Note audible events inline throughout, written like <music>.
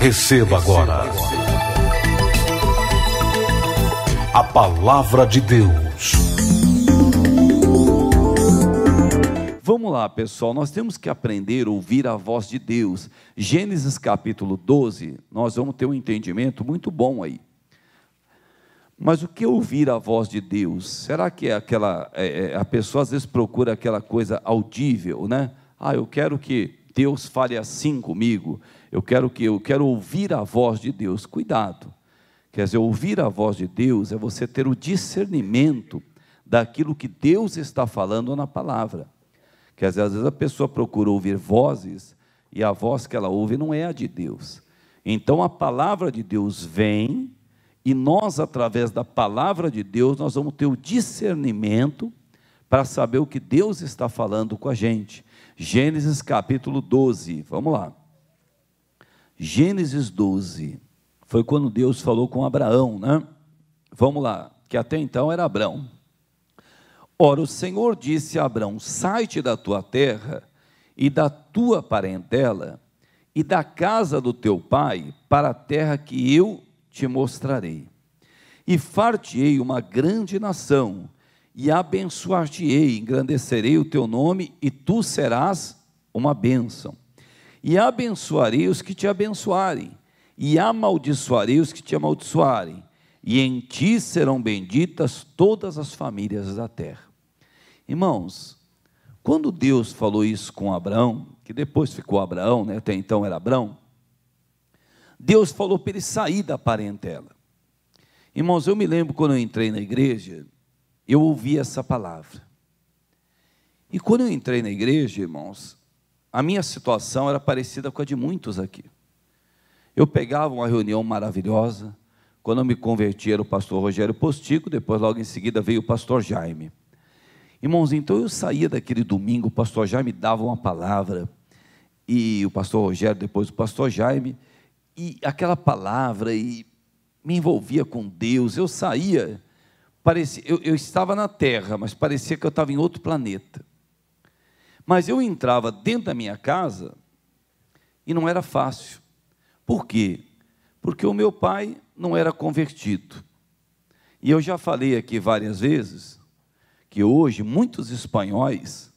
Receba agora a palavra de Deus. Vamos lá, pessoal, nós temos que aprender a ouvir a voz de Deus. Gênesis capítulo 12, nós vamos ter um entendimento muito bom aí. Mas o que é ouvir a voz de Deus? Será que é aquela. É, é a pessoa às vezes procura aquela coisa audível, né? Ah, eu quero que Deus fale assim comigo, eu quero que eu quero ouvir a voz de Deus. Cuidado. Quer dizer, ouvir a voz de Deus é você ter o discernimento daquilo que Deus está falando na palavra. Quer dizer, às vezes a pessoa procura ouvir vozes e a voz que ela ouve não é a de Deus. Então a palavra de Deus vem e nós através da palavra de Deus nós vamos ter o discernimento para saber o que Deus está falando com a gente. Gênesis capítulo 12, vamos lá. Gênesis 12 foi quando Deus falou com Abraão, né? Vamos lá, que até então era Abraão. Ora, o Senhor disse a Abraão: Sai-te da tua terra e da tua parentela e da casa do teu pai para a terra que eu te mostrarei. E far-te-ei uma grande nação, e abençoar-te-ei, engrandecerei o teu nome, e tu serás uma bênção e abençoarei os que te abençoarem, e amaldiçoarei os que te amaldiçoarem, e em ti serão benditas todas as famílias da terra. Irmãos, quando Deus falou isso com Abraão, que depois ficou Abraão, né, até então era Abraão, Deus falou para ele sair da parentela. Irmãos, eu me lembro quando eu entrei na igreja, eu ouvi essa palavra. E quando eu entrei na igreja, irmãos, a minha situação era parecida com a de muitos aqui. Eu pegava uma reunião maravilhosa, quando eu me converti era o pastor Rogério Postigo, depois logo em seguida veio o pastor Jaime. Irmãos, então eu saía daquele domingo, o pastor Jaime dava uma palavra, e o pastor Rogério, depois o pastor Jaime, e aquela palavra, e me envolvia com Deus, eu saía, parecia, eu, eu estava na terra, mas parecia que eu estava em outro planeta. Mas eu entrava dentro da minha casa e não era fácil. Por quê? Porque o meu pai não era convertido. E eu já falei aqui várias vezes que hoje muitos espanhóis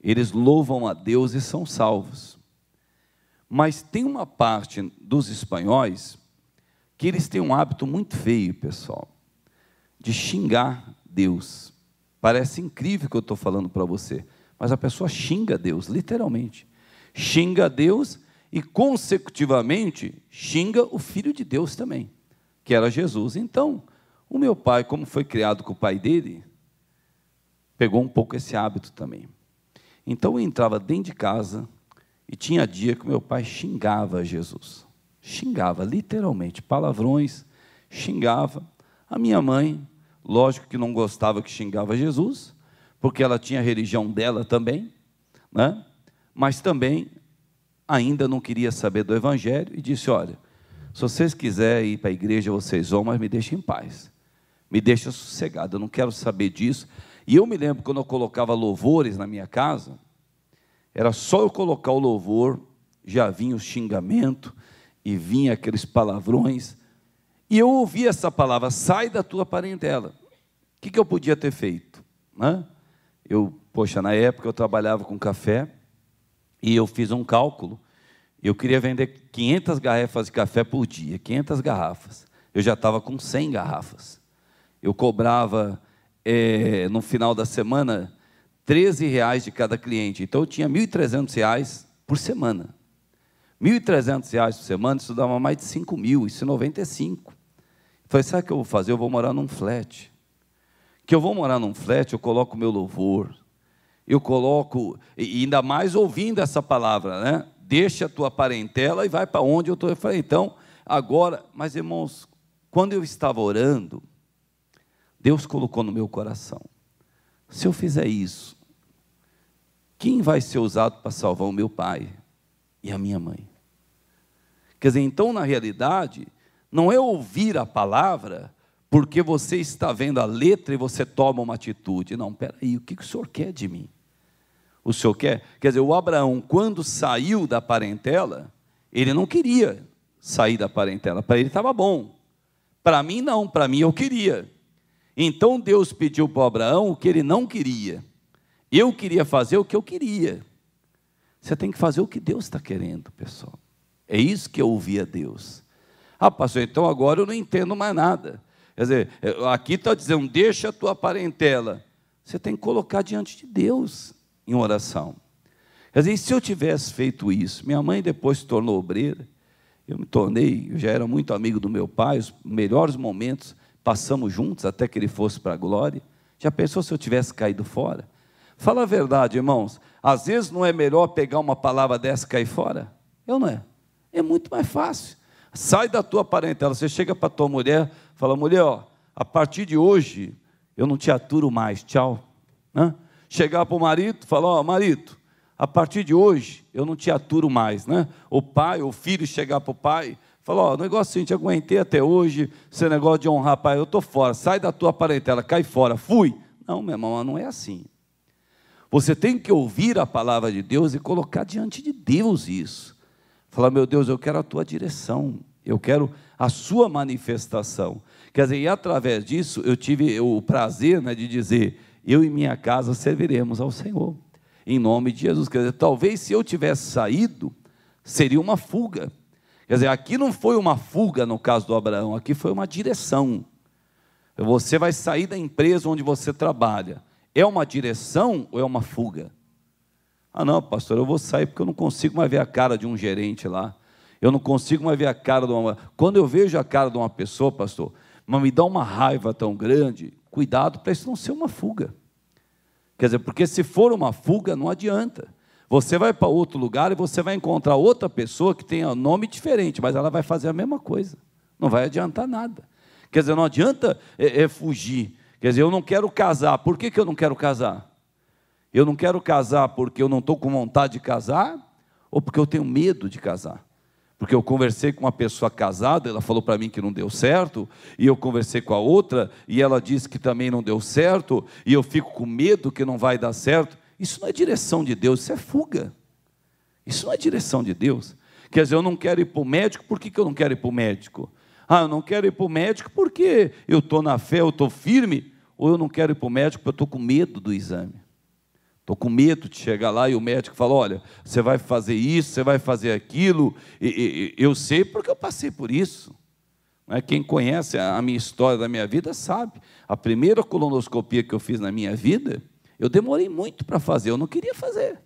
eles louvam a Deus e são salvos. Mas tem uma parte dos espanhóis que eles têm um hábito muito feio, pessoal, de xingar Deus. Parece incrível o que eu estou falando para você mas a pessoa xinga Deus, literalmente. Xinga Deus e, consecutivamente, xinga o Filho de Deus também, que era Jesus. Então, o meu pai, como foi criado com o pai dele, pegou um pouco esse hábito também. Então eu entrava dentro de casa e tinha dia que o meu pai xingava Jesus. Xingava, literalmente, palavrões, xingava. A minha mãe, lógico que não gostava que xingava Jesus, porque ela tinha a religião dela também, né? mas também ainda não queria saber do Evangelho e disse: Olha, se vocês quiserem ir para a igreja, vocês vão, mas me deixem em paz, me deixem sossegado, eu não quero saber disso. E eu me lembro quando eu colocava louvores na minha casa, era só eu colocar o louvor, já vinha o xingamento e vinha aqueles palavrões. E eu ouvi essa palavra, sai da tua parentela. O que, que eu podia ter feito? Né? Eu, poxa, na época eu trabalhava com café e eu fiz um cálculo. Eu queria vender 500 garrafas de café por dia, 500 garrafas. Eu já estava com 100 garrafas. Eu cobrava é, no final da semana 13 reais de cada cliente. Então eu tinha 1.300 reais por semana. 1.300 reais por semana, isso dava mais de 5 mil, isso em 95. falei, sabe o que eu vou fazer? Eu vou morar num flat que eu vou morar num flat, eu coloco meu louvor, eu coloco, e ainda mais ouvindo essa palavra, né? Deixa a tua parentela e vai para onde eu estou. Eu falei, então, agora, mas irmãos, quando eu estava orando, Deus colocou no meu coração: se eu fizer isso, quem vai ser usado para salvar o meu pai e a minha mãe? Quer dizer, então, na realidade, não é ouvir a palavra porque você está vendo a letra e você toma uma atitude. Não, peraí, o que o senhor quer de mim? O senhor quer? Quer dizer, o Abraão, quando saiu da parentela, ele não queria sair da parentela, para ele estava bom. Para mim, não, para mim eu queria. Então Deus pediu para Abraão o que ele não queria. Eu queria fazer o que eu queria. Você tem que fazer o que Deus está querendo, pessoal. É isso que eu ouvi a Deus. Ah, pastor, então agora eu não entendo mais nada. Quer dizer, eh, aqui está dizendo, deixa a tua parentela. Você tem que colocar diante de Deus em oração. Quer dizer, se eu tivesse feito isso, minha mãe depois se tornou obreira, eu me tornei, eu já era muito amigo do meu pai, os melhores momentos passamos juntos até que ele fosse para a glória. Já pensou se eu tivesse caído fora? Fala a verdade, irmãos. Às vezes não é melhor pegar uma palavra dessa e cair fora? Eu não é. É muito mais fácil. Sai da tua parentela, você chega para tua mulher, Fala, mulher, ó, a partir de hoje eu não te aturo mais, tchau. Né? Chegar para o marido, falar, ó, marido, a partir de hoje eu não te aturo mais, né? O pai, o filho chegar para o pai, falar, ó, negócio te aguentei até hoje, esse negócio de honrar pai, eu tô fora, sai da tua parentela, cai fora, fui. Não, meu irmão, não é assim. Você tem que ouvir a palavra de Deus e colocar diante de Deus isso. Falar, meu Deus, eu quero a tua direção, eu quero a sua manifestação. Quer dizer, e através disso eu tive o prazer né, de dizer: eu e minha casa serviremos ao Senhor, em nome de Jesus. Quer dizer, talvez se eu tivesse saído, seria uma fuga. Quer dizer, aqui não foi uma fuga no caso do Abraão, aqui foi uma direção. Você vai sair da empresa onde você trabalha. É uma direção ou é uma fuga? Ah, não, pastor, eu vou sair porque eu não consigo mais ver a cara de um gerente lá. Eu não consigo mais ver a cara de uma. Quando eu vejo a cara de uma pessoa, pastor, mas me dá uma raiva tão grande, cuidado para isso não ser uma fuga. Quer dizer, porque se for uma fuga, não adianta. Você vai para outro lugar e você vai encontrar outra pessoa que tenha nome diferente, mas ela vai fazer a mesma coisa. Não vai adiantar nada. Quer dizer, não adianta é, é fugir. Quer dizer, eu não quero casar. Por que, que eu não quero casar? Eu não quero casar porque eu não estou com vontade de casar ou porque eu tenho medo de casar? Porque eu conversei com uma pessoa casada, ela falou para mim que não deu certo, e eu conversei com a outra, e ela disse que também não deu certo, e eu fico com medo que não vai dar certo. Isso não é direção de Deus, isso é fuga. Isso não é direção de Deus. Quer dizer, eu não quero ir para o médico, por que, que eu não quero ir para o médico? Ah, eu não quero ir para o médico porque eu estou na fé, eu estou firme, ou eu não quero ir para o médico porque eu estou com medo do exame. Estou com medo de chegar lá e o médico fala: olha, você vai fazer isso, você vai fazer aquilo. E, e, eu sei porque eu passei por isso. É? Quem conhece a minha história da minha vida sabe. A primeira colonoscopia que eu fiz na minha vida, eu demorei muito para fazer, eu não queria fazer.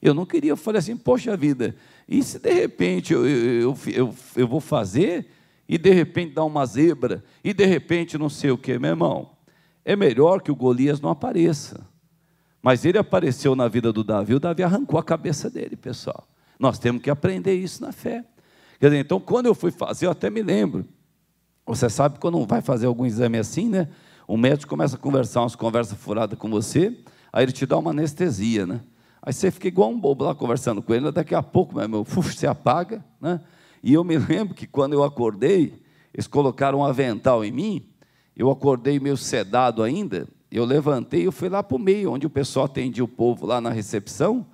Eu não queria, eu falei assim, poxa vida, e se de repente eu, eu, eu, eu vou fazer e de repente dá uma zebra, e de repente não sei o que, meu irmão, é melhor que o Golias não apareça. Mas ele apareceu na vida do Davi, o Davi arrancou a cabeça dele, pessoal. Nós temos que aprender isso na fé. Quer dizer, então, quando eu fui fazer, eu até me lembro. Você sabe quando vai fazer algum exame assim, né? O médico começa a conversar umas conversas furadas com você, aí ele te dá uma anestesia, né? Aí você fica igual um bobo lá conversando com ele, daqui a pouco, meu irmão, uf, você apaga, né? E eu me <laughs> lembro que quando eu acordei, eles colocaram um avental em mim, eu acordei meio sedado ainda, eu levantei e fui lá para o meio, onde o pessoal atendia o povo lá na recepção.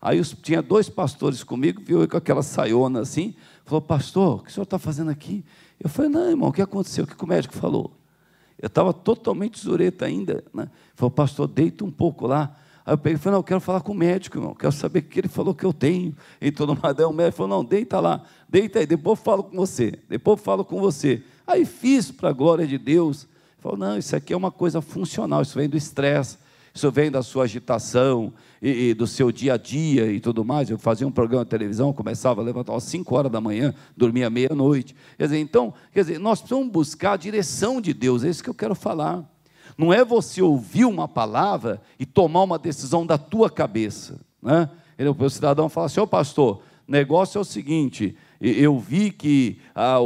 Aí os, tinha dois pastores comigo, viu eu com aquela saiona assim, falou, pastor, o que o senhor está fazendo aqui? Eu falei, não, irmão, o que aconteceu? O que o médico falou? Eu estava totalmente zureta ainda. Né? Falou, pastor, deita um pouco lá. Aí eu peguei e falei, não, eu quero falar com o médico, irmão, quero saber o que ele falou que eu tenho. Entrou no madrão, o ah, médico falou, não, deita lá, deita aí, depois eu falo com você, depois eu falo com você. Aí fiz para a glória de Deus, Falou, não, isso aqui é uma coisa funcional, isso vem do estresse, isso vem da sua agitação e, e, do seu dia a dia e tudo mais. Eu fazia um programa de televisão, começava a levantar às 5 horas da manhã, dormia meia-noite. Quer dizer, então, quer dizer, nós precisamos buscar a direção de Deus, é isso que eu quero falar. Não é você ouvir uma palavra e tomar uma decisão da tua cabeça. Né? O cidadão fala assim, ô pastor, negócio é o seguinte, eu vi que ah,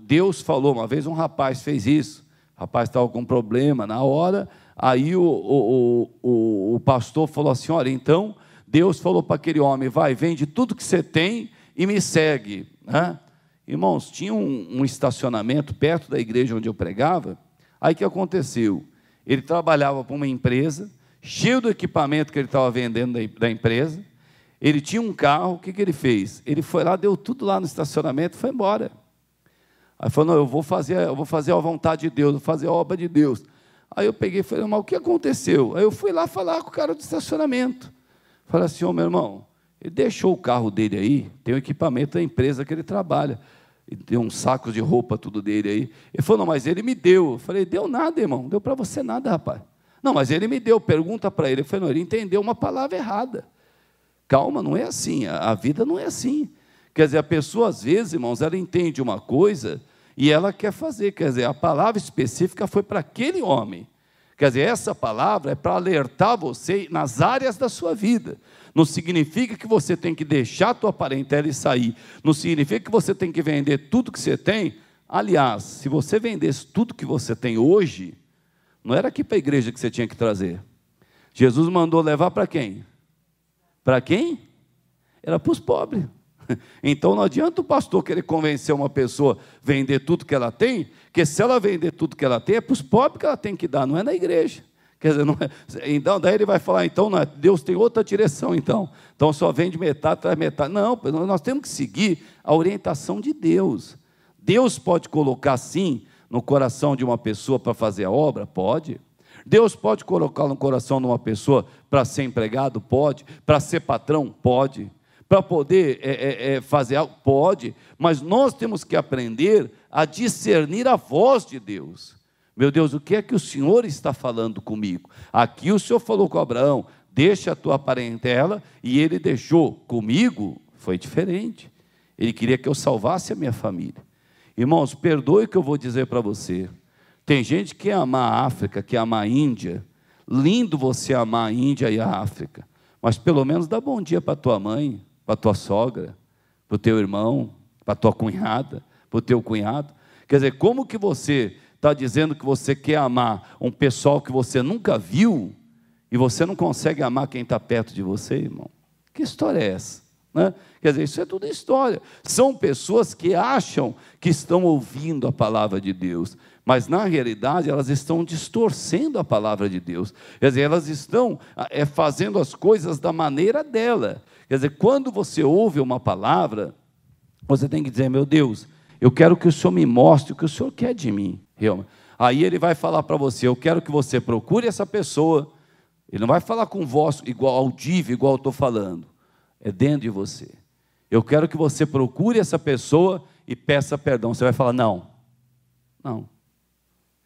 Deus falou, uma vez um rapaz fez isso, rapaz estava com um problema. Na hora, aí o, o, o, o pastor falou assim: Olha, então Deus falou para aquele homem: Vai, vende tudo que você tem e me segue. Né? Irmãos, tinha um, um estacionamento perto da igreja onde eu pregava. Aí que aconteceu? Ele trabalhava para uma empresa, cheio do equipamento que ele estava vendendo da, da empresa. Ele tinha um carro, o que, que ele fez? Ele foi lá, deu tudo lá no estacionamento e foi embora. Aí falou, não, eu vou fazer, eu vou fazer a vontade de Deus, vou fazer a obra de Deus. Aí eu peguei e falei, mas o que aconteceu? Aí eu fui lá falar com o cara do estacionamento. Falei assim, ô oh, meu irmão, ele deixou o carro dele aí, tem o equipamento da empresa que ele trabalha. E tem uns sacos de roupa, tudo dele aí. Ele falou, não, mas ele me deu. Eu falei, deu nada, irmão, deu para você nada, rapaz. Não, mas ele me deu, pergunta para ele. Eu falei, não, ele entendeu uma palavra errada. Calma, não é assim, a vida não é assim. Quer dizer, a pessoa, às vezes, irmãos, ela entende uma coisa e ela quer fazer. Quer dizer, a palavra específica foi para aquele homem. Quer dizer, essa palavra é para alertar você nas áreas da sua vida. Não significa que você tem que deixar a tua parentela e sair. Não significa que você tem que vender tudo que você tem. Aliás, se você vendesse tudo que você tem hoje, não era aqui para a igreja que você tinha que trazer. Jesus mandou levar para quem? Para quem? Era para os pobres. <laughs> Então não adianta o pastor querer convencer uma pessoa a vender tudo que ela tem, que se ela vender tudo que ela tem, é para os pobres que ela tem que dar, não é na igreja. Quer dizer, não é, <laughs> então daí ele vai falar, então não, é, Deus tem outra direção, então. Então só vende metade, traz metade. Não, nós temos que seguir a orientação de Deus. Deus pode colocar sim no coração de uma pessoa para fazer a obra? Pode. Deus pode colocar no coração de uma pessoa para ser empregado? Pode. Para ser patrão? Pode para poder é, é, é, fazer algo? Pode, mas nós temos que aprender a discernir a voz de Deus. Meu Deus, o que é que o Senhor está falando comigo? Aqui o Senhor falou com Abraão: deixa a tua parentela, e ele deixou. Comigo foi diferente. Ele queria que eu salvasse a minha família. Irmãos, perdoe o que eu vou dizer para você. Tem gente que ama a África, que ama a Índia. Lindo você amar a Índia e a África. Mas pelo menos dá bom dia para tua mãe para tua sogra, para o teu irmão, para tua cunhada, para o teu cunhado. Quer dizer, como que você está dizendo que você quer amar um pessoal que você nunca viu e você não consegue amar quem está perto de você, irmão? Que história é essa? Né? Quer dizer, isso é tudo história. São pessoas que acham que estão ouvindo a palavra de Deus, mas na realidade elas estão distorcendo a palavra de Deus. Quer dizer, elas estão é, fazendo as coisas da maneira dela. Quer dizer, quando você ouve uma palavra, você tem que dizer: meu Deus, eu quero que o Senhor me mostre o que o Senhor quer de mim, realmente. Aí ele vai falar para você: eu quero que você procure essa pessoa. Ele não vai falar com voz igual audível, igual eu estou falando. É dentro de você. Eu quero que você procure essa pessoa e peça perdão. Você vai falar: não, não,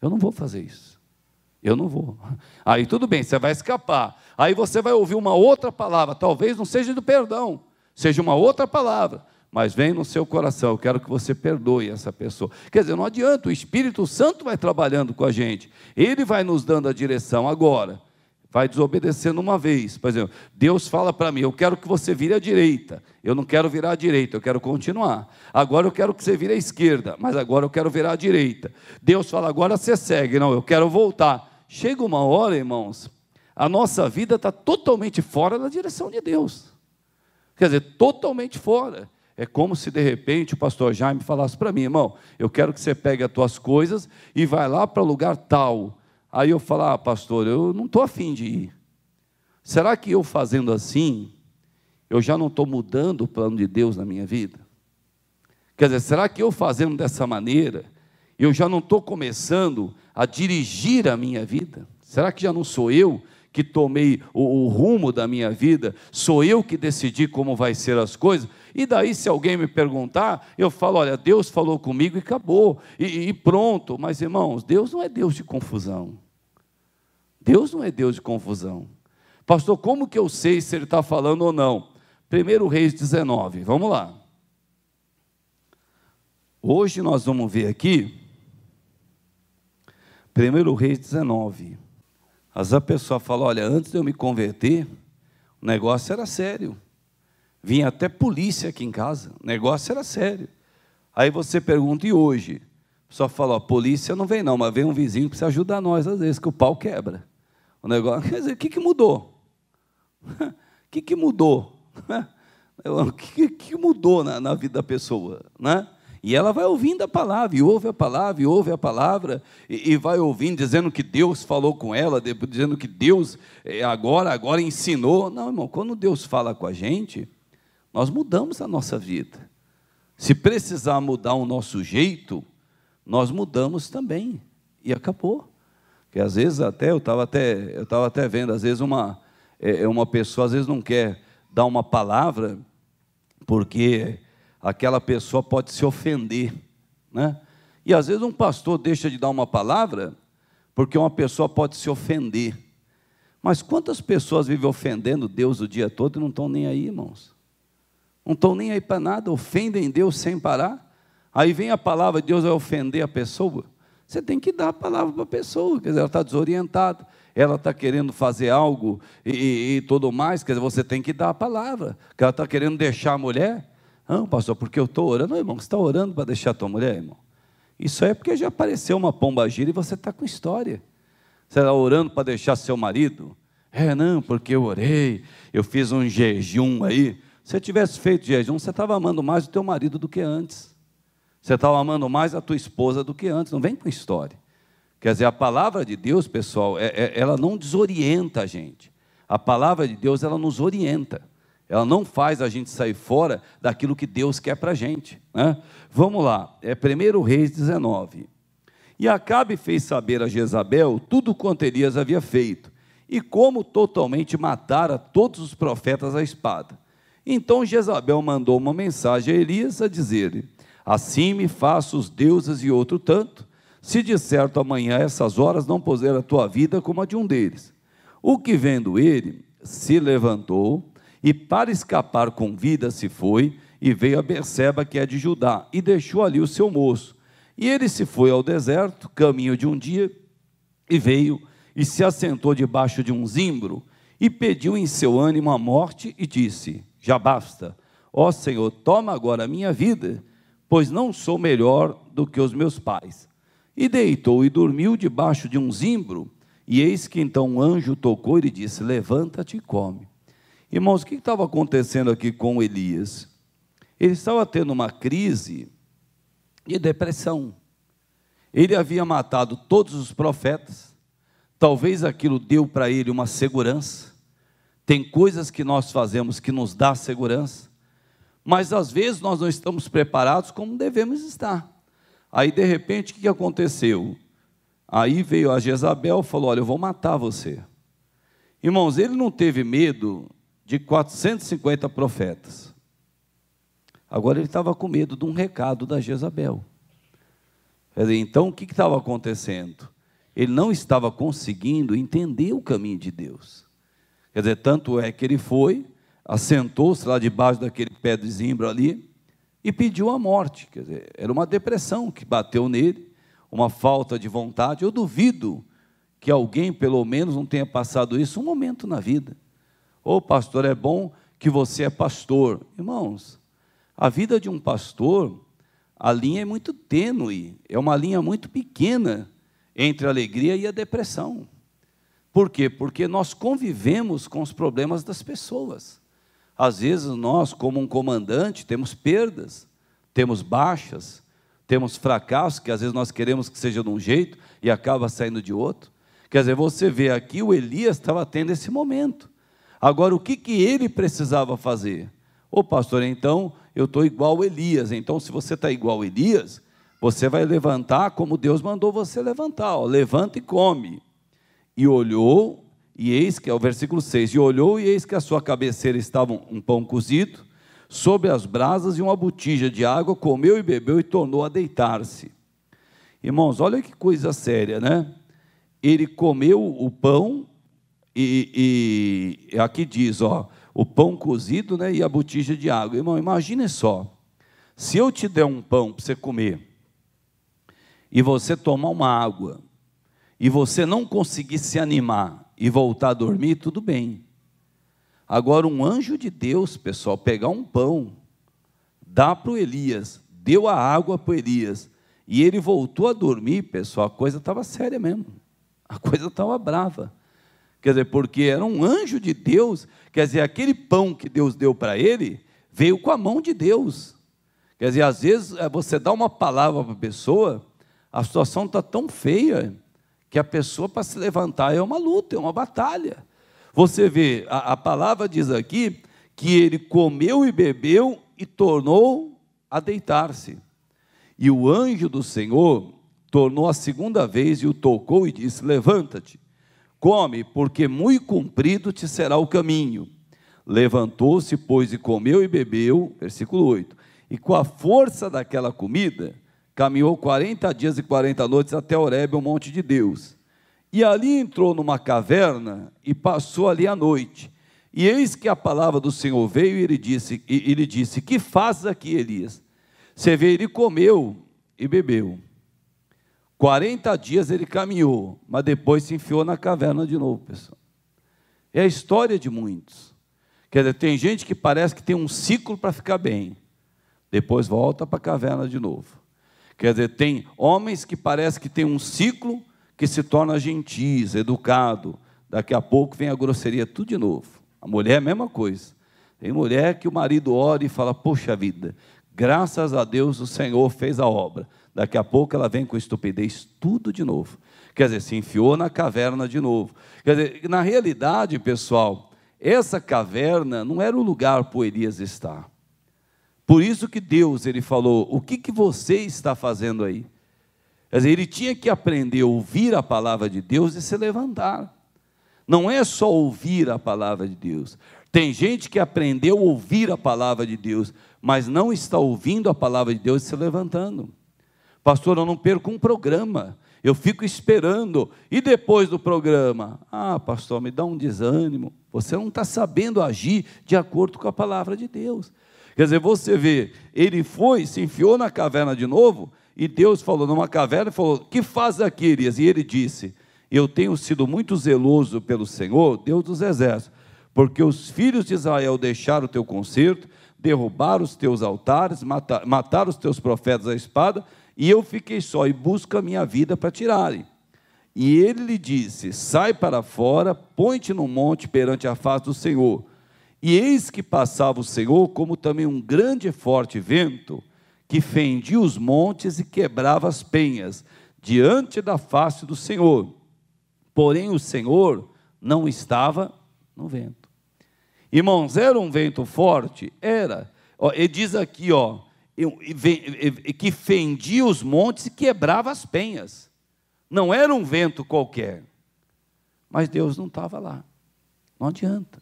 eu não vou fazer isso. Eu não vou. Aí tudo bem, você vai escapar. Aí você vai ouvir uma outra palavra, talvez não seja do perdão, seja uma outra palavra, mas vem no seu coração, eu quero que você perdoe essa pessoa. Quer dizer, não adianta, o Espírito Santo vai trabalhando com a gente, ele vai nos dando a direção agora. Vai desobedecendo uma vez, por exemplo, Deus fala para mim: Eu quero que você vire à direita. Eu não quero virar à direita, eu quero continuar. Agora eu quero que você vire à esquerda, mas agora eu quero virar à direita. Deus fala: Agora você segue. Não, eu quero voltar Chega uma hora, irmãos, a nossa vida está totalmente fora da direção de Deus. Quer dizer, totalmente fora. É como se de repente o pastor Jaime falasse para mim, irmão, eu quero que você pegue as tuas coisas e vá lá para lugar tal. Aí eu falar, ah, pastor, eu não estou afim de ir. Será que eu fazendo assim, eu já não estou mudando o plano de Deus na minha vida? Quer dizer, será que eu fazendo dessa maneira, eu já não estou começando a dirigir a minha vida? Será que já não sou eu que tomei o, o, rumo da minha vida? Sou eu que decidi como vai ser as coisas? E daí, se alguém me perguntar, eu falo: olha, Deus falou comigo e acabou, e, e pronto. Mas, irmãos, Deus não é Deus de confusão. Deus não é Deus de confusão. Pastor, como que eu sei se ele está falando ou não? 1 Reis 19, vamos lá. Hoje nós vamos ver aqui 1 Reis 19. Às a pessoa fala: olha, antes de eu me converter, o negócio era sério. Vinha até polícia aqui em casa, o negócio era sério. Aí você pergunta: e hoje? Só fala: a polícia não vem não, mas vem um vizinho que precisa ajudar nós às vezes, que o pau quebra. O negócio, <laughs> quer dizer, o que, que mudou? <laughs> O que, que mudou? <laughs> O que, que mudou na, na vida da pessoa, né? E ela vai ouvindo a palavra, e ouve a palavra, e ouve a palavra, e, e vai ouvindo, dizendo que Deus falou com ela, dizendo que Deus eh, agora, agora ensinou. Não, irmão, quando Deus fala com a gente, nós mudamos a nossa vida. Se precisar mudar o nosso jeito, nós mudamos também. E acabou. Porque às vezes até, eu estava até, eu até vendo, às vezes uma, é, uma pessoa às vezes não quer dar uma palavra, porque aquela pessoa pode se ofender. Né? E às vezes um pastor deixa de dar uma palavra porque uma pessoa pode se ofender. Mas quantas pessoas vivem ofendendo Deus o dia todo e não estão nem aí, irmãos? Não estão nem aí para nada, ofendem Deus sem parar. Aí vem a palavra de Deus vai ofender a pessoa. Você tem que dar a palavra para a pessoa, quer dizer, ela está desorientada, ela está querendo fazer algo e, e, e tudo mais, quer dizer, você tem que dar a palavra. Que ela está querendo deixar a mulher, não, pastor, porque eu estou orando. irmão, você está orando para deixar a tua mulher, irmão? Isso é porque já apareceu uma pomba gira e você está com história. Você está orando para deixar seu marido? É, não, porque eu orei, eu fiz um jejum aí. Se você tivesse feito jejum, você estava amando mais o teu marido do que antes. Você estava amando mais a tua esposa do que antes. Não vem com história. Quer dizer, a palavra de Deus, pessoal, é, é, ela não desorienta a gente. A palavra de Deus, ela nos orienta. Ela não faz a gente sair fora daquilo que Deus quer para a gente. Né? Vamos lá, é 1 Reis 19. E Acabe fez saber a Jezabel tudo quanto Elias havia feito, e como totalmente matara todos os profetas à espada. Então Jezabel mandou uma mensagem a Elias a dizer-lhe: Assim me faço os deuses e outro tanto, se de certo amanhã a essas horas não puser a tua vida como a de um deles. O que vendo ele, se levantou e para escapar com vida se foi, e veio a Berseba, que é de Judá, e deixou ali o seu moço. E ele se foi ao deserto, caminho de um dia, e veio, e se assentou debaixo de um zimbro, e pediu em seu ânimo a morte, e disse: Já basta, ó Senhor, toma agora a minha vida, pois não sou melhor do que os meus pais. E deitou e dormiu debaixo de um zimbro, e eis que então um anjo tocou e lhe disse: Levanta-te e come. Irmãos, o que estava acontecendo aqui com Elias? Ele estava tendo uma crise de depressão. Ele havia matado todos os profetas, talvez aquilo deu para ele uma segurança. Tem coisas que nós fazemos que nos dá segurança, mas às vezes nós não estamos preparados como devemos estar. Aí de repente o que aconteceu? Aí veio a Jezabel e falou: Olha, eu vou matar você. Irmãos, ele não teve medo de 450 profetas. Agora ele estava com medo de um recado da Jezabel. Então o que estava acontecendo? Ele não estava conseguindo entender o caminho de Deus. Quer dizer, tanto é que ele foi, assentou-se lá debaixo daquele pé de zimbro ali e pediu a morte. Quer dizer, era uma depressão que bateu nele, uma falta de vontade. Eu duvido que alguém, pelo menos, não tenha passado isso um momento na vida. Ô oh, pastor, é bom que você é pastor. Irmãos, a vida de um pastor, a linha é muito tênue, é uma linha muito pequena entre a alegria e a depressão. Por quê? Porque nós convivemos com os problemas das pessoas. Às vezes nós, como um comandante, temos perdas, temos baixas, temos fracassos, que às vezes nós queremos que seja de um jeito e acaba saindo de outro. Quer dizer, você vê aqui, o Elias estava tendo esse momento. Agora, o que, que ele precisava fazer? Ô pastor, então eu estou igual Elias. Então, se você está igual Elias, você vai levantar como Deus mandou você levantar. Ó, levanta e come. E olhou, e eis que, é o versículo 6, e olhou, e eis que a sua cabeceira estava um pão cozido, sobre as brasas e uma botija de água, comeu e bebeu e tornou a deitar-se. Irmãos, olha que coisa séria, né? Ele comeu o pão e, e, é aqui diz, ó, o pão cozido né, e a botija de água. Irmão, imagine só, se eu te der um pão para você comer e você tomar uma água e você não conseguir se animar e voltar a dormir, tudo bem. Agora, um anjo de Deus, pessoal, pegar um pão, dá para o Elias, deu a água para o Elias, e ele voltou a dormir, pessoal, a coisa estava séria mesmo. A coisa estava brava. Quer dizer, porque era um anjo de Deus, quer dizer, aquele pão que Deus deu para ele veio com a mão de Deus. Quer dizer, às vezes eh, você dá uma palavra para a pessoa, a situação está tão feia que a pessoa para se levantar é uma luta, é uma batalha. Você vê, a, a palavra diz aqui que ele comeu e bebeu e tornou a deitar-se. E o anjo do Senhor tornou a segunda vez e o tocou e disse: Levanta-te Come, porque muito comprido te será o caminho. Levantou-se, pois, e comeu e bebeu, versículo 8. E com a força daquela comida, caminhou 40 dias e 40 noites até Horebe, o monte de Deus. E ali entrou numa caverna e passou ali a noite. E eis que a palavra do Senhor veio e ele disse, e, ele disse: Que fazes aqui, Elias? Você veio ele comeu e bebeu. 40 dias ele caminhou, mas depois se enfiou na caverna de novo, pessoal. É a história de muitos. Quer dizer, tem gente que parece que tem um ciclo para ficar bem, depois volta para a caverna de novo. Quer dizer, tem homens que parece que tem um ciclo que se torna gentis, educado, daqui a pouco vem a grosseria tudo de novo. A mulher é a mesma coisa. Tem mulher que o marido ora e fala: "Poxa vida, graças a Deus o Senhor fez a obra". Daqui a pouco ela vem com estupidez tudo de novo. Quer dizer, se enfiou na caverna de novo. Quer dizer, na realidade, pessoal, essa caverna não era o lugar para Elias estar. Por isso que Deus ele falou: "O que que você está fazendo aí?" Quer dizer, ele tinha que aprender a ouvir a palavra de Deus e se levantar. Não é só ouvir a palavra de Deus. Tem gente que aprendeu a ouvir a palavra de Deus, mas não está ouvindo a palavra de Deus e se levantando. Pastor, eu não perco um programa. Eu fico esperando. E depois do programa? Ah, pastor, me dá um desânimo. Você não está sabendo agir de acordo com a palavra de Deus. Quer dizer, você vê, ele foi, se enfiou na caverna de novo, e Deus falou numa caverna, e falou: Que faz aqui, Elias? E ele disse: Eu tenho sido muito zeloso pelo Senhor, Deus dos exércitos, porque os filhos de Israel deixaram o teu concerto, derrubaram os teus altares, mataram os teus profetas à espada e eu fiquei só, e busca a minha vida para tirarem. E ele lhe disse: Sai para fora, põe-te no monte perante a face do Senhor. E eis que passava o Senhor, como também um grande e forte vento, que fendia os montes e quebrava as penhas, diante da face do Senhor. Porém, o Senhor não estava no vento. Irmãos, era um vento forte? Era. Ele e diz aqui, ó, que fendia os montes e quebrava as penhas. Não era um vento qualquer. Mas Deus não estava lá. Não adianta.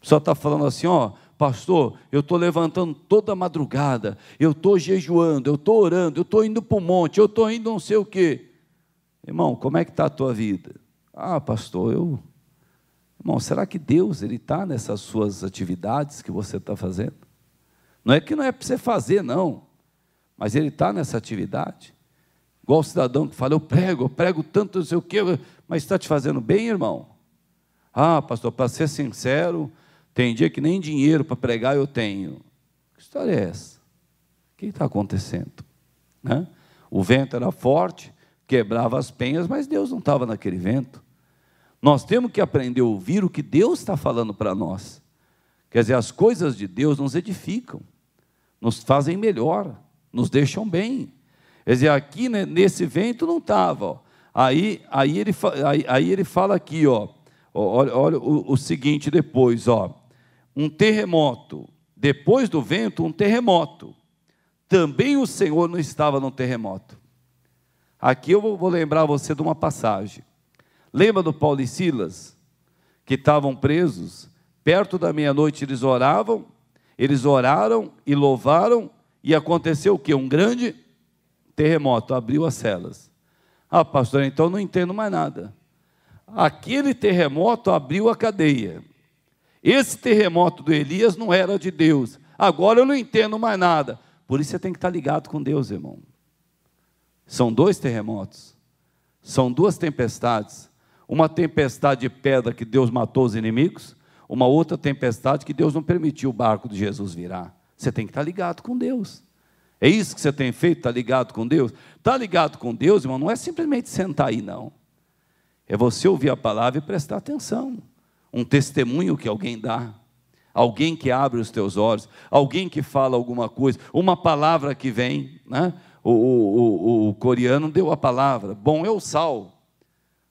Só está falando assim, ó, pastor, eu estou levantando toda madrugada, eu estou jejuando, eu estou orando, eu estou indo para o monte, eu estou indo não sei o quê. Irmão, como é que está a tua vida? Ah, pastor, eu. Irmão, será que Deus ele está nessas suas atividades que você está fazendo? Não é que não é para você fazer, não. Mas ele está nessa atividade. Igual o cidadão que fala, eu prego, eu prego tanto, não sei o quê, mas está te fazendo bem, irmão? Ah, pastor, para ser sincero, tem dia que nem dinheiro para pregar eu tenho. Que história é essa? O que está acontecendo? Né? O vento era forte, quebrava as penhas, mas Deus não estava naquele vento. Nós temos que aprender a ouvir o que Deus está falando para nós. Quer dizer, as coisas de Deus nos edificam nos fazem melhor, nos deixam bem. Quer dizer, aqui né, nesse vento não estava. Aí, aí, ele, aí, aí, ele fala aqui, ó, olha, olha o, o seguinte depois, ó, um terremoto, depois do vento, um terremoto. Também o Senhor não estava no terremoto. Aqui eu vou, vou lembrar você de uma passagem. Lembra do Paulo e Silas, que estavam presos? Perto da meia-noite eles oravam, eles oraram e louvaram, e aconteceu o que? Um grande terremoto abriu as celas. Ah, pastor, então não entendo mais nada. Aquele terremoto abriu a cadeia. Esse terremoto do Elias não era de Deus. Agora eu não entendo mais nada. Por isso você tem que estar ligado com Deus, irmão. São dois terremotos, são duas tempestades. Uma tempestade de pedra que Deus matou os inimigos, uma outra tempestade que Deus não permitiu o barco de Jesus virar. Você tem que estar ligado com Deus. É isso que você tem feito? Está ligado com Deus? Está ligado com Deus, irmão, não é simplesmente sentar aí, não. É você ouvir a palavra e prestar atenção. Um testemunho que alguém dá, alguém que abre os teus olhos, alguém que fala alguma coisa, uma palavra que vem. Né? O, o, o, o coreano deu a palavra: bom eu sal.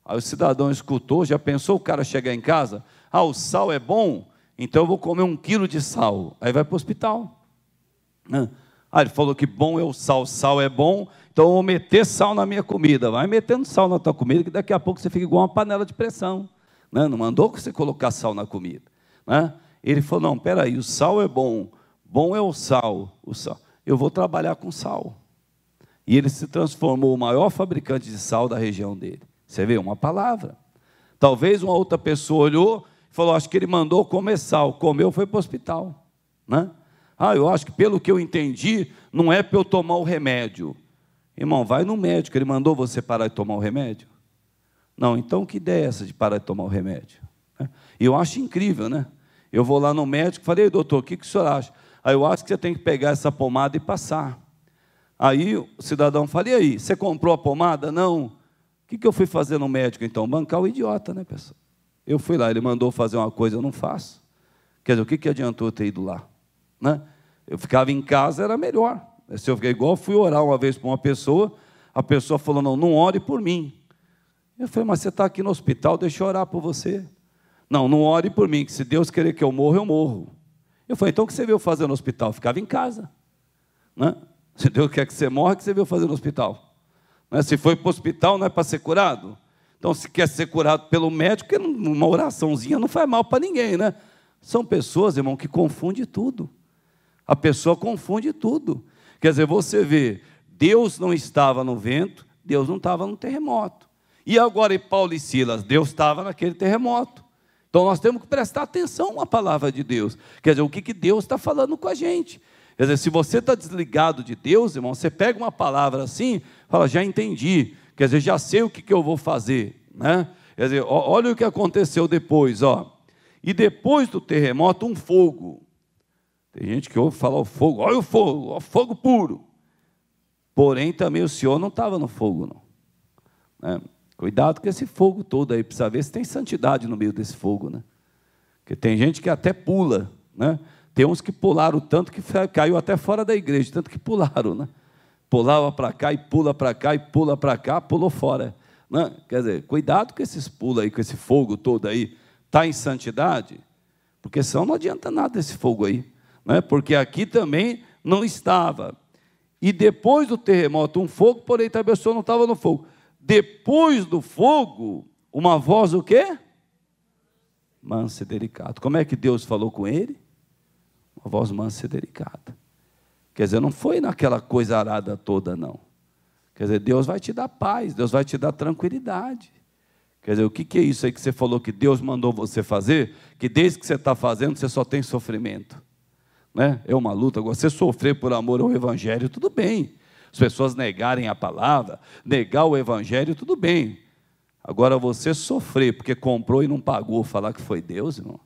Aí o cidadão escutou, já pensou o cara chegar em casa? Ah, o sal é bom, então eu vou comer um quilo de sal. Aí vai para o hospital. Ah, ele falou que bom é o sal, sal é bom, então eu vou meter sal na minha comida. Vai metendo sal na tua comida, que daqui a pouco você fica igual uma panela de pressão. Né? Não mandou você colocar sal na comida. Né? Ele falou: não, peraí, o sal é bom, bom é o sal, o sal. Eu vou trabalhar com sal. E ele se transformou o maior fabricante de sal da região dele. Você vê, uma palavra. Talvez uma outra pessoa olhou, falou: acho que ele mandou comer sal, comeu, foi para o hospital. Né? Ah, eu acho que pelo que eu entendi, não é para eu tomar o remédio. Irmão, vai no médico, ele mandou você parar de tomar o remédio? Não, então que ideia é essa de parar de tomar o remédio? Né? E eu acho incrível, né? Eu vou lá no médico, falei, doutor, o que, que o senhor acha? Aí ah, eu acho que você tem que pegar essa pomada e passar. Aí o cidadão fala, e aí, você comprou a pomada? Não. O que, que eu fui fazer no médico então? Bancar o idiota, né, pessoal? Eu fui lá, ele mandou fazer uma coisa, eu não faço. Quer dizer, o que, que adiantou eu ter ido lá? Né? Eu ficava em casa, era melhor. Se eu fiquei igual, fui orar uma vez para uma pessoa, a pessoa falou: Não, não ore por mim. Eu falei: Mas você está aqui no hospital, deixa eu orar por você. Não, não ore por mim, que se Deus querer que eu morra, eu morro. Eu falei: Então o que você veio fazer no hospital? Eu ficava em casa. Né? Se Deus quer que você morra, o que você veio fazer no hospital? Né? Se foi para o hospital, não é para ser curado? Então, se quer ser curado pelo médico, uma oraçãozinha não faz mal para ninguém, né? São pessoas, irmão, que confundem tudo. A pessoa confunde tudo. Quer dizer, você vê, Deus não estava no vento, Deus não estava no terremoto. E agora em Paulo e Silas, Deus estava naquele terremoto. Então nós temos que prestar atenção à palavra de Deus. Quer dizer, o que, que Deus está falando com a gente. Quer dizer, se você está desligado de Deus, irmão, você pega uma palavra assim, fala, já entendi quer dizer, já sei o que, que eu vou fazer, né? Quer dizer, olha o que aconteceu depois, ó. E depois do terremoto, um fogo. Tem gente que ouve falar o fogo, olha o fogo, o fogo puro. Porém, também o Senhor não estava no fogo, não. Né? cuidado com esse fogo todo aí, precisa ver se tem santidade no meio desse fogo, né? Porque tem gente que até pula, né? Tem uns que pularam tanto que caiu até fora da igreja, tanto que pularam, né? pulava para cá e pula para cá e pula para cá, pulou fora. Não, né? quer dizer, cuidado com esses pulos aí, com esse fogo todo aí. Está em santidade? Porque senão não adianta nada esse fogo aí. é Porque aqui também não estava. E depois do terremoto, um fogo, porém também a pessoa não estava no fogo. Depois do fogo, uma voz o quê? Mansa e delicada. Como é que Deus falou com ele? Uma voz mansa e delicada. Quer dizer, não foi naquela coisa arada toda, não. Quer dizer, Deus vai te dar paz, Deus vai te dar tranquilidade. Quer dizer, o que é isso aí que você falou que Deus mandou você fazer, que desde que você está fazendo você só tem sofrimento? Né? É uma luta. Agora, você sofrer por amor ao Evangelho, tudo bem. As pessoas negarem a palavra, negar o Evangelho, tudo bem. Agora, você sofrer porque comprou e não pagou, falar que foi Deus, irmão.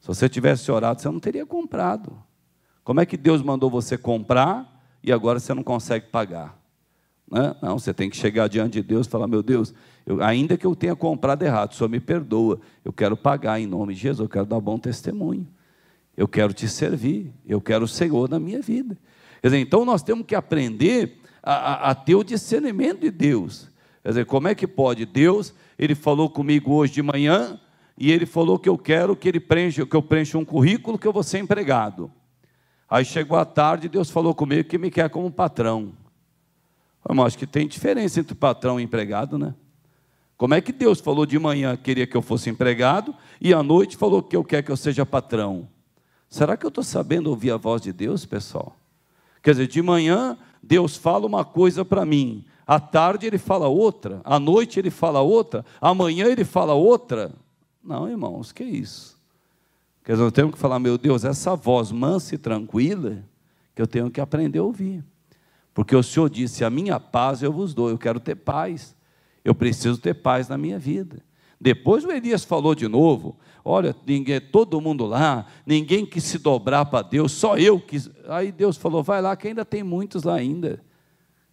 Se você tivesse orado, você não teria comprado. Como é que Deus mandou você comprar e agora você não consegue pagar? Né? Não, você tem que chegar diante de Deus e falar: Meu Deus, eu, ainda que eu tenha comprado errado, só me perdoa. Eu quero pagar em nome de Jesus, eu quero dar bom testemunho. Eu quero te servir, eu quero o Senhor na minha vida. Quer dizer, então nós temos que aprender a, a, a ter o discernimento de Deus. Quer dizer, como é que pode Deus? Ele falou comigo hoje de manhã e ele falou que eu quero que ele preencha, que eu preencha um currículo que eu vou ser empregado. Aí chegou a tarde e Deus falou comigo que me quer como patrão. Irmão, acho que tem diferença entre patrão e empregado, né? Como é que Deus falou de manhã que queria que eu fosse empregado e à noite falou que eu quero que eu seja patrão? Será que eu estou sabendo ouvir a voz de Deus, pessoal? Quer dizer, de manhã Deus fala uma coisa para mim, à tarde ele fala outra, à noite ele fala outra, amanhã ele fala outra. Não, irmãos, que isso? Quer dizer, nós temos que falar, meu Deus, essa voz mansa e tranquila, que eu tenho que aprender a ouvir. Porque o Senhor disse: A minha paz eu vos dou, eu quero ter paz. Eu preciso ter paz na minha vida. Depois o Elias falou de novo: Olha, ninguém, todo mundo lá, ninguém quis se dobrar para Deus, só eu quis. Aí Deus falou: Vai lá, que ainda tem muitos lá ainda.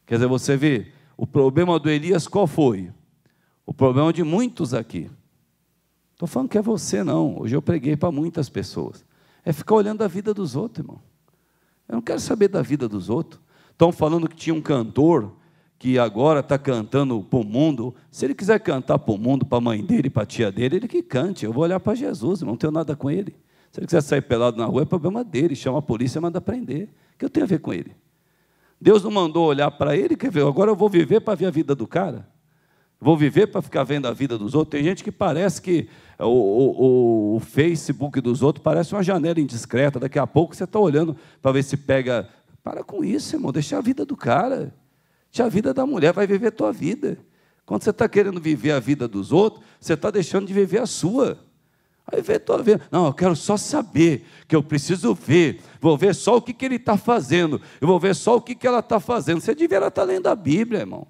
Quer dizer, você vê, o problema do Elias qual foi? O problema de muitos aqui. Estou falando que é você, não. Hoje eu preguei para muitas pessoas. É ficar olhando a vida dos outros, irmão. Eu não quero saber da vida dos outros. Estão falando que tinha um cantor que agora está cantando para o mundo. Se ele quiser cantar para o mundo, para a mãe dele, para a tia dele, ele que cante. Eu vou olhar para Jesus, irmão. Não tenho nada com ele. Se ele quiser sair pelado na rua, é problema dele. Chama a polícia, manda prender. O que eu tenho a ver com ele? Deus não mandou olhar para ele, quer ver? Agora eu vou viver para ver a vida do cara. Vou viver para ficar vendo a vida dos outros. Tem gente que parece que o, o, o Facebook dos outros parece uma janela indiscreta. Daqui a pouco você está olhando para ver se pega. Para com isso, irmão. Deixa a vida do cara. Deixa a vida da mulher. Vai viver a tua vida. Quando você está querendo viver a vida dos outros, você está deixando de viver a sua. Aí vê tua vida. Não, eu quero só saber, que eu preciso ver. Vou ver só o que, que ele está fazendo. Eu vou ver só o que, que ela está fazendo. Você deveria estar lendo a Bíblia, irmão.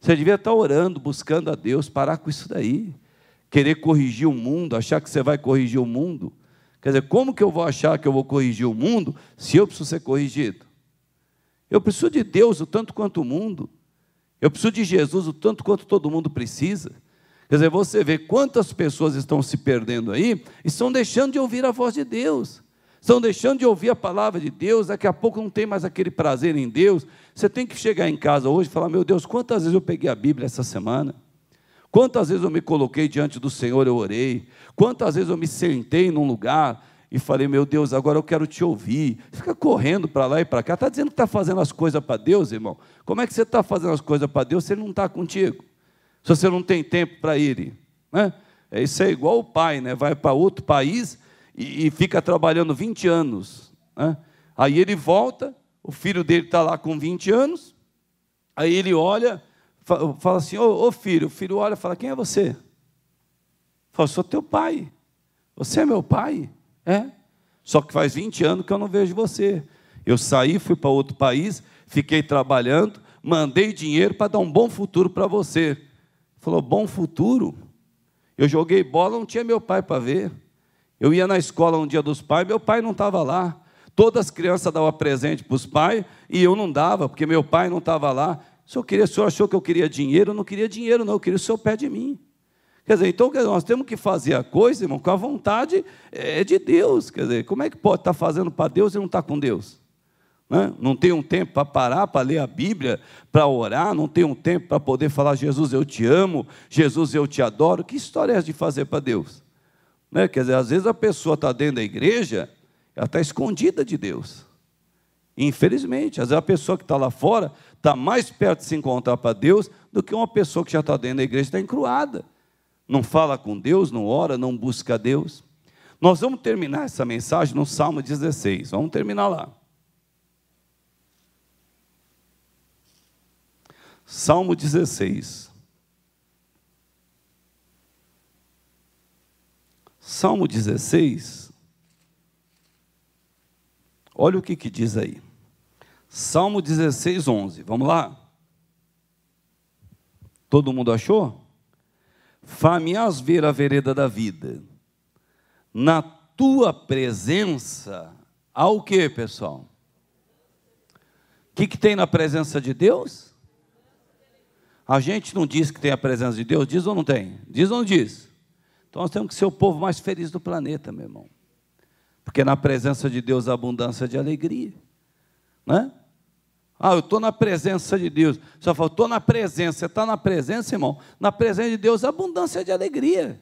Você devia estar orando, buscando a Deus, parar com isso daí. Querer corrigir o mundo, achar que você vai corrigir o mundo. Quer dizer, como que eu vou achar que eu vou corrigir o mundo se eu preciso ser corrigido? Eu preciso de Deus o tanto quanto o mundo. Eu preciso de Jesus o tanto quanto todo mundo precisa. Quer dizer, você vê quantas pessoas estão se perdendo aí e estão deixando de ouvir a voz de Deus estão deixando de ouvir a palavra de Deus, daqui a pouco não tem mais aquele prazer em Deus. Você tem que chegar em casa hoje e falar: Meu Deus, quantas vezes eu peguei a Bíblia essa semana? Quantas vezes eu me coloquei diante do Senhor, eu orei? Quantas vezes eu me sentei num lugar e falei: Meu Deus, agora eu quero te ouvir? Fica correndo para lá e para cá. Está dizendo que está fazendo as coisas para Deus, irmão? Como é que você está fazendo as coisas para Deus se Ele não está contigo? Se você não tem tempo para Ele? Né? É, isso é igual o pai, né? vai para outro país e, e fica trabalhando 20 anos. Né? Aí ele volta, o filho dele está lá com 20 anos, aí ele olha, fala assim: Ô, ô filho, o filho olha e fala: Quem é você? Fala, sou teu pai. Você é meu pai? É. Só que faz 20 anos que eu não vejo você. Eu saí, fui para outro país, fiquei trabalhando, mandei dinheiro para dar um bom futuro para você. Falou, bom futuro? Eu joguei bola, não tinha meu pai para ver. Eu ia na escola um dia dos pais, meu pai não estava lá. Todas as crianças davam presente para os pais e eu não dava, porque meu pai não estava lá. O senhor, queria, o senhor achou que eu queria dinheiro? Eu não queria dinheiro, não. Eu queria o seu pé de mim. Quer dizer, então nós temos que fazer a coisa, irmão, com a vontade é, é de Deus. Quer dizer, como é que pode estar tá fazendo para Deus e não estar tá com Deus? Né? Não tem um tempo para parar, para ler a Bíblia, para orar, não tem um tempo para poder falar, Jesus, eu te amo, Jesus, eu te adoro. Que história é essa de fazer para Deus? Né? Quer dizer, às vezes a pessoa está dentro da igreja, ela está escondida de Deus. Infelizmente, às vezes a pessoa que está lá fora está mais perto de se encontrar para Deus do que uma pessoa que já está dentro da igreja está encruada. Não fala com Deus, não ora, não busca Deus. Nós vamos terminar essa mensagem no Salmo 16. Vamos terminar lá. Salmo 16. Salmo 16, olha o que, que diz aí. Salmo 16, 11. Vamos lá? Todo mundo achou? Famiás ver a vereda da vida. Na tua presença, há o que, pessoal? O que, que tem na presença de Deus? A gente não diz que tem a presença de Deus, diz ou não tem? Diz ou não diz? Então nós temos que ser o povo mais feliz do planeta, meu irmão. Porque na presença de Deus há abundância de alegria. Né? Ah, eu estou na presença de Deus. Só falou, estou na presença. Você está na presença, irmão? Na presença de Deus, abundância de alegria.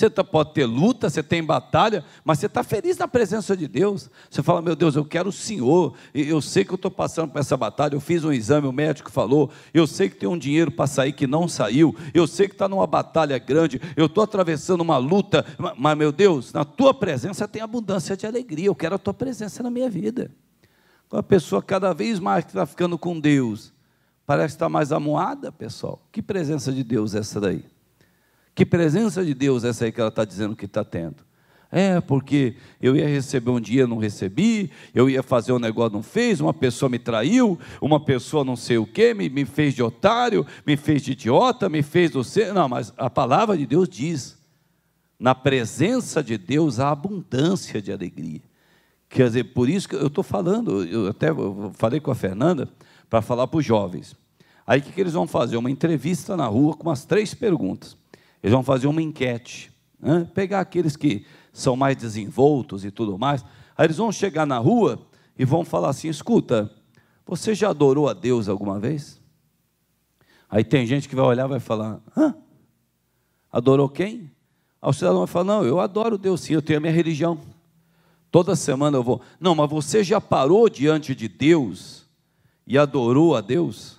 Você tá, pode ter luta, você tem batalha, mas você está feliz na presença de Deus. Você fala, meu Deus, eu quero o Senhor, eu sei que eu estou passando por essa batalha, eu fiz um exame, o médico falou, eu sei que tem um dinheiro para sair que não saiu, eu sei que está numa batalha grande, eu estou atravessando uma luta, mas, meu Deus, na tua presença tem abundância de alegria, eu quero a tua presença na minha vida. Uma então, a pessoa cada vez mais que está ficando com Deus, parece estar tá mais amuada, pessoal. Que presença de Deus é essa daí? Que presença de Deus é essa aí que ela está dizendo que está tendo? É, porque eu ia receber um dia, não recebi, eu ia fazer um negócio, não fez, uma pessoa me traiu, uma pessoa não sei o que, me, me fez de otário, me fez de idiota, me fez do ser. Não, mas a palavra de Deus diz: na presença de Deus há abundância de alegria. Quer dizer, por isso que eu estou falando, eu até falei com a Fernanda para falar para os jovens. Aí o que, que eles vão fazer? Uma entrevista na rua com as três perguntas. Eles vão fazer uma enquete, né? pegar aqueles que são mais desenvoltos e tudo mais. Aí eles vão chegar na rua e vão falar assim: escuta, você já adorou a Deus alguma vez? Aí tem gente que vai olhar e vai falar: hã? Adorou quem? Aí o cidadão vai falar: não, eu adoro Deus sim, eu tenho a minha religião. Toda semana eu vou. Não, mas você já parou diante de Deus e adorou a Deus?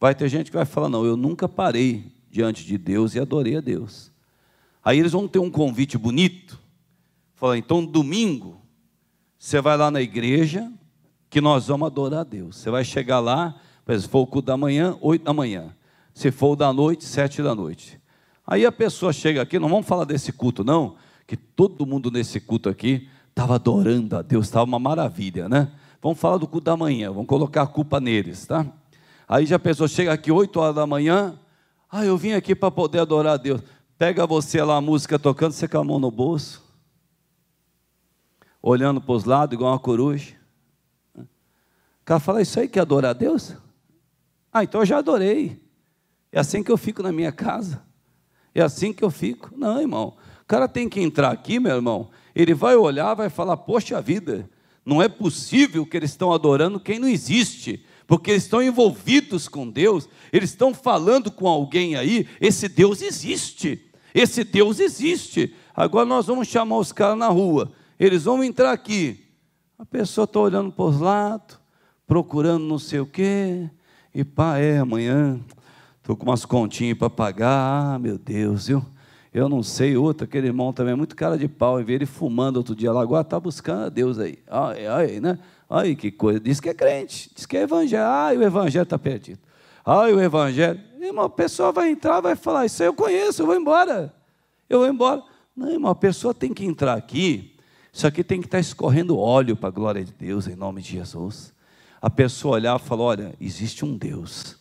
Vai ter gente que vai falar: não, eu nunca parei, diante de Deus e adorei a Deus. Aí eles vão ter um convite bonito. Falar, então domingo você vai lá na igreja que nós vamos adorar a Deus. Você vai chegar lá, se for o culto da manhã, oito da manhã. Se for o da noite, sete da noite. Aí a pessoa chega aqui, não vamos falar desse culto não, que todo mundo nesse culto aqui estava adorando a Deus, estava uma maravilha, né? Vamos falar do culto da manhã, vamos colocar a culpa neles, tá? Aí já a pessoa chega aqui oito horas da manhã, ah, eu vim aqui para poder adorar a Deus. Pega você lá a música tocando, você com a mão no bolso, olhando para os lados, igual uma coruja. O cara fala: é Isso aí que é adorar a Deus? Ah, então eu já adorei. É assim que eu fico na minha casa. É assim que eu fico. Não, irmão. O cara tem que entrar aqui, meu irmão. Ele vai olhar, vai falar: Poxa vida, não é possível que eles estão adorando quem não existe porque eles estão envolvidos com Deus, eles estão falando com alguém aí, esse Deus existe, esse Deus existe. Agora nós vamos chamar os caras na rua, eles vão entrar aqui. A pessoa está olhando para os lados, procurando não sei o quê, e pá, é, amanhã estou com umas continhas para pagar, ah, meu Deus, viu? Eu não sei, outro, aquele irmão também, é muito cara de pau, e ver ele fumando outro dia lá, agora está buscando a Deus aí, olha aí, né? Ai, que coisa. Diz que é crente, diz que é evangelho. Ai, o evangelho está perdido. Ai, o evangelho. Irmão, a pessoa vai entrar, vai falar: Isso aí eu conheço, eu vou embora. Eu vou embora. Não, irmão, a pessoa tem que entrar aqui. Isso aqui tem que estar tá escorrendo óleo para a glória de Deus, em nome de Jesus. A pessoa olhar e falar: Olha, existe um Deus.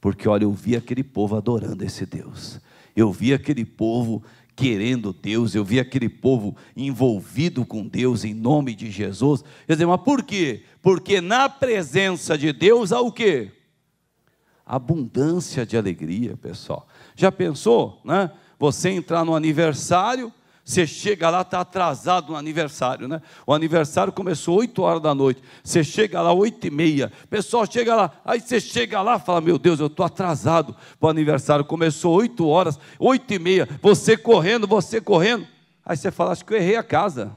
Porque, olha, eu vi aquele povo adorando esse Deus. Eu vi aquele povo querendo Deus, eu vi aquele povo envolvido com Deus em nome de Jesus. Quer dizer, mas por quê? Porque na presença de Deus há o quê? Abundância de alegria, pessoal. Já pensou, né? Você entrar no aniversário você chega lá, está atrasado no aniversário, né? O aniversário começou 8 horas da noite. Você chega lá 8 e meia. pessoal chega lá, aí você chega lá e fala: Meu Deus, eu estou atrasado para o aniversário. Começou 8 horas, 8 e meia. Você correndo, você correndo. Aí você fala: Acho que eu errei a casa.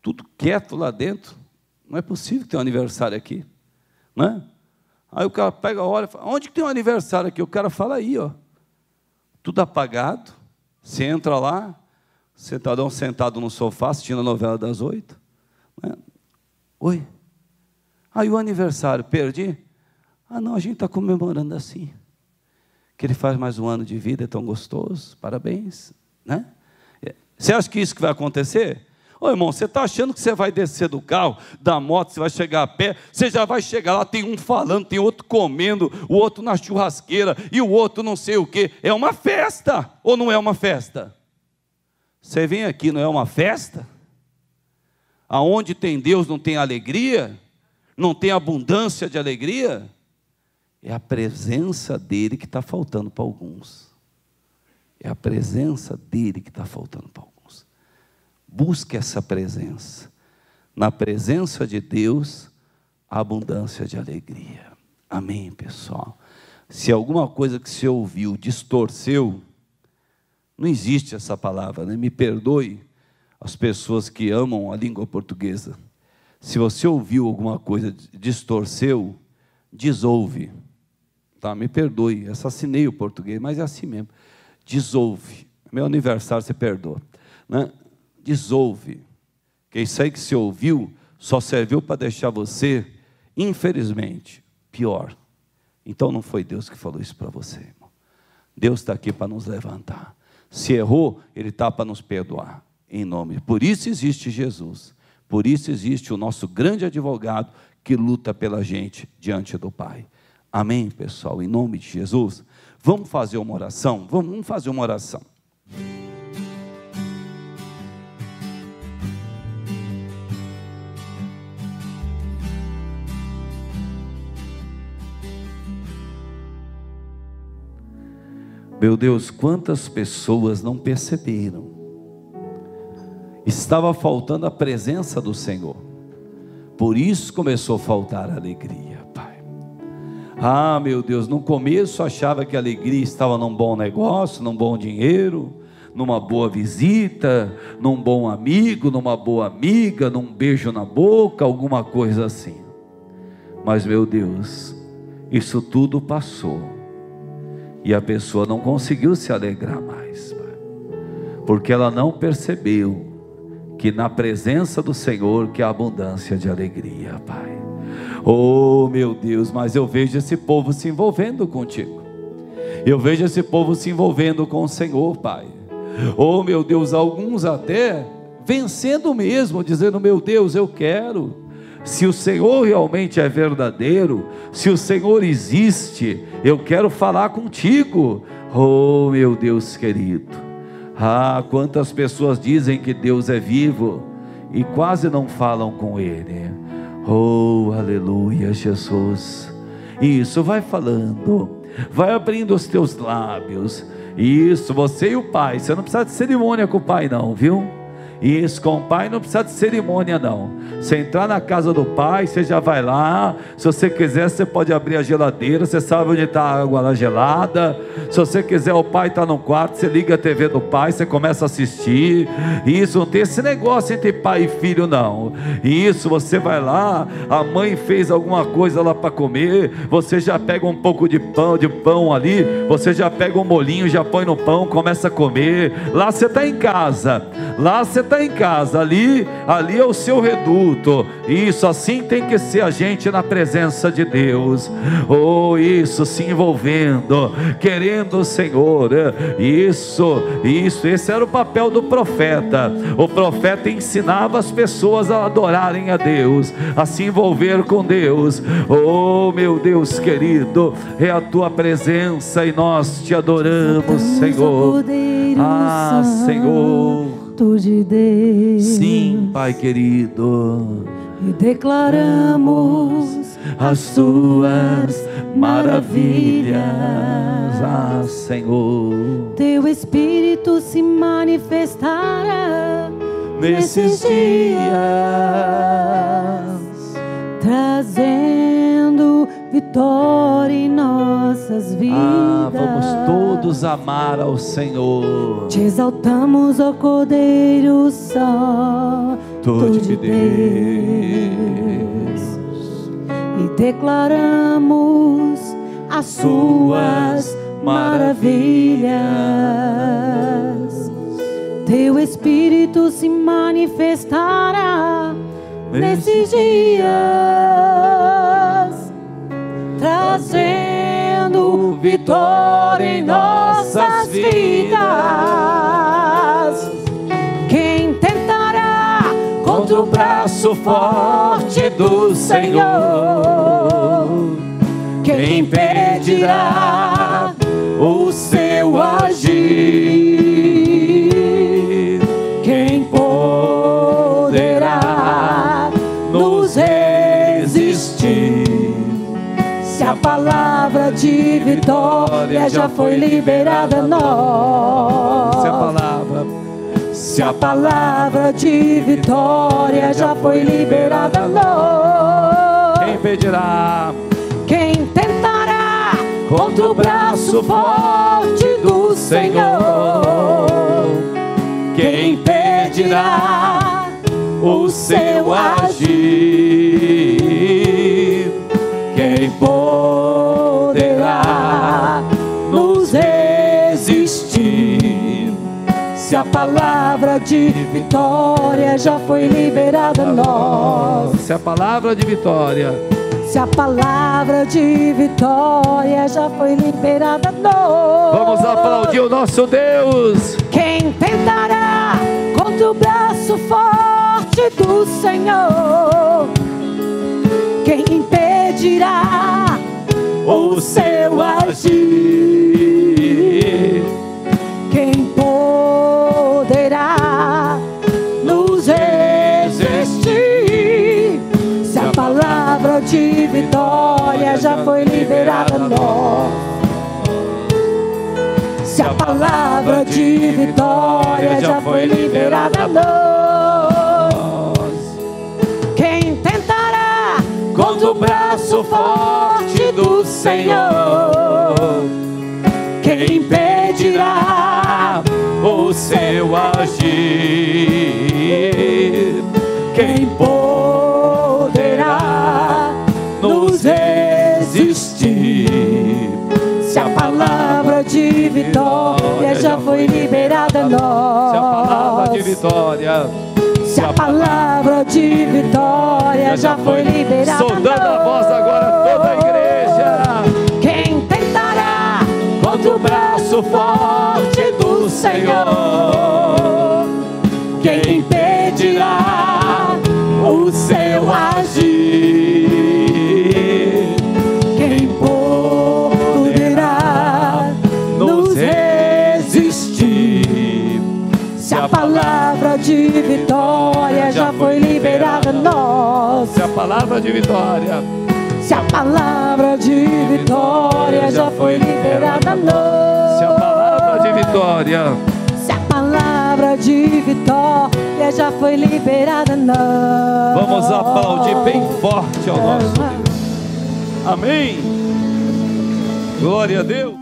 Tudo quieto lá dentro. Não é possível ter um aniversário aqui, né? Aí o cara pega, a olha, fala, onde que tem um aniversário aqui? O cara fala aí, ó, tudo apagado, você entra lá, sentadão sentado no sofá, assistindo a novela das oito. Né? Oi. Aí o aniversário, perdi? Ah, não, a gente está comemorando assim. Que ele faz mais um ano de vida, é tão gostoso, parabéns. Né? É, você acha que isso que vai acontecer? Ô irmão, você está achando que você vai descer do carro, da moto, você vai chegar a pé, você já vai chegar lá, tem um falando, tem outro comendo, o outro na churrasqueira e o outro não sei o quê. É uma festa ou não é uma festa? Você vem aqui, não é uma festa? Aonde tem Deus não tem alegria? Não tem abundância de alegria? É a presença dele que está faltando para alguns. É a presença dele que está faltando para alguns. Busque essa presença. Na presença de Deus, a abundância de alegria. Amém, pessoal. Se alguma coisa que você ouviu distorceu, não existe essa palavra, né? Me perdoe as pessoas que amam a língua portuguesa. Se você ouviu alguma coisa distorceu, desouve. Tá, me perdoe, assassinei o português, mas é assim mesmo. Desouve. É meu aniversário você perdoa, né? desouve. Que isso aí que se ouviu só serviu para deixar você, infelizmente, pior. Então não foi Deus que falou isso para você, irmão. Deus está aqui para nos levantar. Se errou, Ele está para nos perdoar, em nome. Por isso existe Jesus. Por isso existe o nosso grande advogado que luta pela gente diante do Pai. Amém, pessoal? Em nome de Jesus. Vamos fazer uma oração? Vamos fazer uma oração. Meu Deus, quantas pessoas não perceberam? Estava faltando a presença do Senhor. Por isso começou a faltar a alegria, Pai. Ah, meu Deus, no começo achava que a alegria estava num bom negócio, num bom dinheiro, numa boa visita, num bom amigo, numa boa amiga, num beijo na boca, alguma coisa assim. Mas, meu Deus, isso tudo passou e a pessoa não conseguiu se alegrar mais, pai, porque ela não percebeu que na presença do Senhor que há abundância de alegria, Pai. Oh, meu Deus, mas eu vejo esse povo se envolvendo contigo. Eu vejo esse povo se envolvendo com o Senhor, Pai. Oh, meu Deus, alguns até vencendo mesmo, dizendo: Meu Deus, eu quero se o Senhor realmente é verdadeiro, se o Senhor existe, eu quero falar contigo. Oh, meu Deus querido. Ah, quantas pessoas dizem que Deus é vivo e quase não falam com Ele. Oh, aleluia, Jesus. Isso, vai falando, vai abrindo os teus lábios. Isso, você e o Pai. Você não precisa de cerimônia com o Pai, não, viu? E isso com o pai não precisa de cerimônia, não. Você entrar na casa do pai, você já vai lá. Se você quiser, você pode abrir a geladeira. Você sabe onde está a água lá gelada. Se você quiser, o pai está no quarto. Você liga a TV do pai, você começa a assistir. isso não tem esse negócio entre pai e filho, não. E isso você vai lá. A mãe fez alguma coisa lá para comer. Você já pega um pouco de pão, de pão ali. Você já pega um molinho, já põe no pão, começa a comer. Lá você está em casa. Lá você está está em casa, ali, ali é o seu reduto. Isso assim tem que ser a gente na presença de Deus. Ou oh, isso se envolvendo, querendo o Senhor. Isso, isso, esse era o papel do profeta. O profeta ensinava as pessoas a adorarem a Deus, a se envolver com Deus. Oh, meu Deus querido, é a tua presença e nós te adoramos, Senhor. Ah, Senhor santo de Deus. Sim, Pai querido. E declaramos as suas maravilhas, ah, Senhor. Teu Espírito se manifestará nesses dias trazendo vitória em nossas ah, vidas. Ah, vamos todos amar ao Senhor. Te exaltamos, ó Cordeiro só. de, de Deus. Deus, e declaramos as suas maravilhas. Teu Espírito se manifestará nesses dias trazendo vitória em nossas vidas. Quem tentará contra o braço forte do Senhor? Quem impedirá o seu agir? palavra de vitória já foi liberada a nós. Se a palavra, de vitória já foi liberada a nós. Quem impedirá? Quem tentará contra o braço forte do Senhor? Quem impedirá o seu agir? Quem pode Se a palavra de vitória já foi liberada a nós. Se a palavra de vitória. Se a palavra de vitória já foi liberada a nós. Vamos aplaudir o nosso Deus. Quem tentará contra o braço forte do Senhor? Quem impedirá o seu agir? vitória já foi liberada nós. Se a palavra de vitória já foi liberada nós. Quem tentará contra o braço forte do Senhor? Quem impedirá o seu agir? Quem pôr vitória já foi liberada nós. Se a palavra de vitória. Se a palavra de vitória já foi liberada. Soldando a voz agora toda a igreja. Quem tentará contra o braço forte do Senhor? Quem impedirá o seu agir? palavra de vitória. Se a palavra de vitória já foi liberada, não. Se a palavra de vitória. Se a palavra de vitória já foi liberada, não. Vamos aplaudir bem forte ao nosso Deus. Amém. Glória a Deus.